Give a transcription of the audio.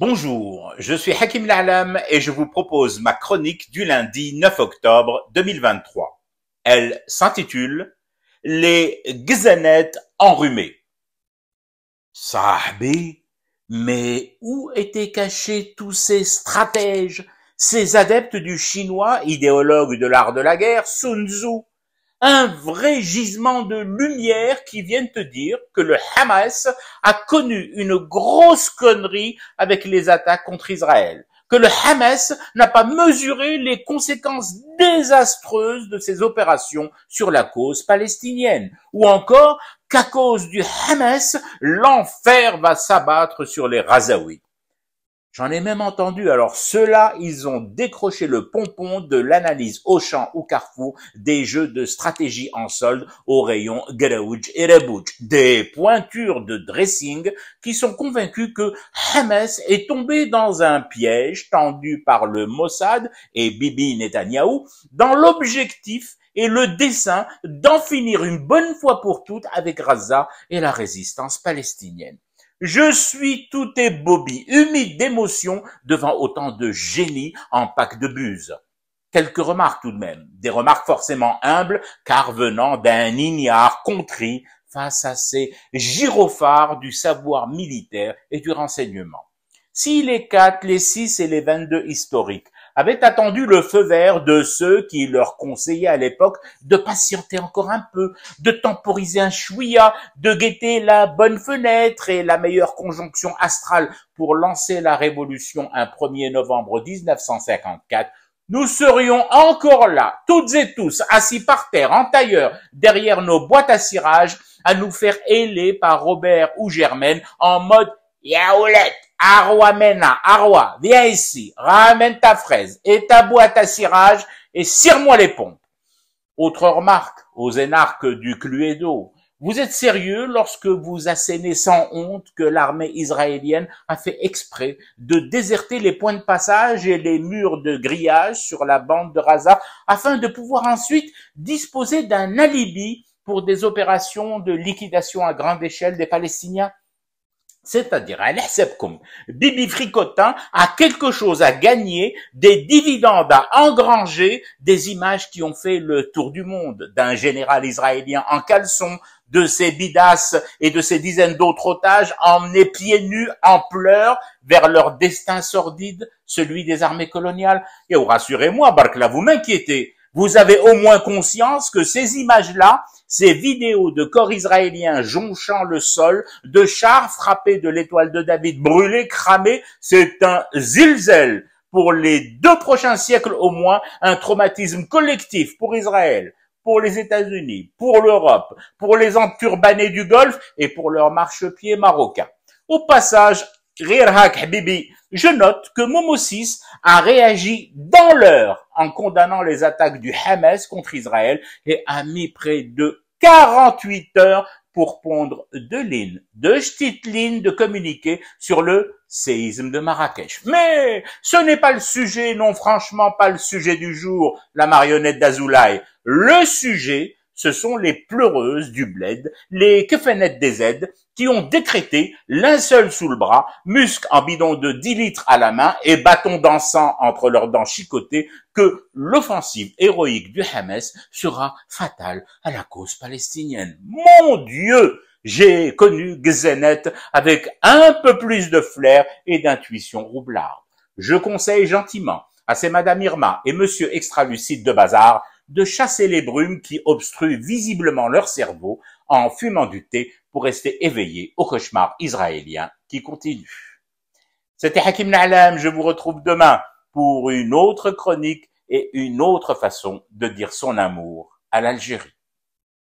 Bonjour, je suis Hakim Lalam et je vous propose ma chronique du lundi 9 octobre 2023. Elle s'intitule Les gzanettes enrhumées. Sahabi, mais où étaient cachés tous ces stratèges, ces adeptes du chinois, idéologue de l'art de la guerre, Sun Tzu un vrai gisement de lumière qui vient te dire que le Hamas a connu une grosse connerie avec les attaques contre Israël, que le Hamas n'a pas mesuré les conséquences désastreuses de ses opérations sur la cause palestinienne, ou encore qu'à cause du Hamas, l'enfer va s'abattre sur les Razaouis. J'en ai même entendu. Alors ceux-là, ils ont décroché le pompon de l'analyse au champ ou Carrefour des jeux de stratégie en solde au rayon Geraouj et Rebouj. Des pointures de dressing qui sont convaincus que Hamas est tombé dans un piège tendu par le Mossad et Bibi Netanyahu dans l'objectif et le dessein d'en finir une bonne fois pour toutes avec Gaza et la résistance palestinienne. Je suis tout ébobi, humide d'émotion devant autant de génies en pack de buse. Quelques remarques tout de même, des remarques forcément humbles, car venant d'un ignare contrit face à ces gyrophares du savoir militaire et du renseignement. Si les quatre, les six et les vingt-deux historiques avaient attendu le feu vert de ceux qui leur conseillaient à l'époque de patienter encore un peu, de temporiser un chouïa, de guetter la bonne fenêtre et la meilleure conjonction astrale pour lancer la révolution un 1er novembre 1954, nous serions encore là, toutes et tous, assis par terre, en tailleur, derrière nos boîtes à cirage, à nous faire héler par Robert ou Germaine en mode yaoulette mena, Arwa, viens ici, ramène ta fraise et ta boîte à cirage et cire-moi les pompes. Autre remarque aux énarques du Cluedo. Vous êtes sérieux lorsque vous assénez sans honte que l'armée israélienne a fait exprès de déserter les points de passage et les murs de grillage sur la bande de Raza afin de pouvoir ensuite disposer d'un alibi pour des opérations de liquidation à grande échelle des Palestiniens c'est-à-dire, à Bibi Fricotin a quelque chose à gagner, des dividendes à engranger, des images qui ont fait le tour du monde, d'un général israélien en caleçon, de ses bidasses et de ses dizaines d'autres otages emmenés pieds nus en pleurs vers leur destin sordide, celui des armées coloniales. Et oh, rassurez-moi, Barclay, vous m'inquiétez vous avez au moins conscience que ces images-là, ces vidéos de corps israéliens jonchant le sol, de chars frappés de l'étoile de David, brûlés, cramés, c'est un zilzel pour les deux prochains siècles au moins, un traumatisme collectif pour Israël, pour les États-Unis, pour l'Europe, pour les anturbanés du Golfe et pour leurs marchepieds marocains. Au passage, je note que Momo 6 a réagi dans l'heure en condamnant les attaques du Hamas contre Israël et a mis près de 48 heures pour pondre de lignes, de petites lignes de communiquer sur le séisme de Marrakech. Mais ce n'est pas le sujet, non franchement pas le sujet du jour, la marionnette d'Azoulay. Le sujet, ce sont les pleureuses du bled, les kefenettes des aides, qui ont décrété l'un seul sous le bras, musc en bidon de 10 litres à la main et bâton dansant entre leurs dents chicotées que l'offensive héroïque du Hamas sera fatale à la cause palestinienne. Mon Dieu! J'ai connu Gzenet avec un peu plus de flair et d'intuition roublarde. Je conseille gentiment à ces Madame Irma et Monsieur Extralucide de Bazar de chasser les brumes qui obstruent visiblement leur cerveau en fumant du thé pour rester éveillé au cauchemar israélien qui continue. C'était Hakim Nalem, je vous retrouve demain pour une autre chronique et une autre façon de dire son amour à l'Algérie.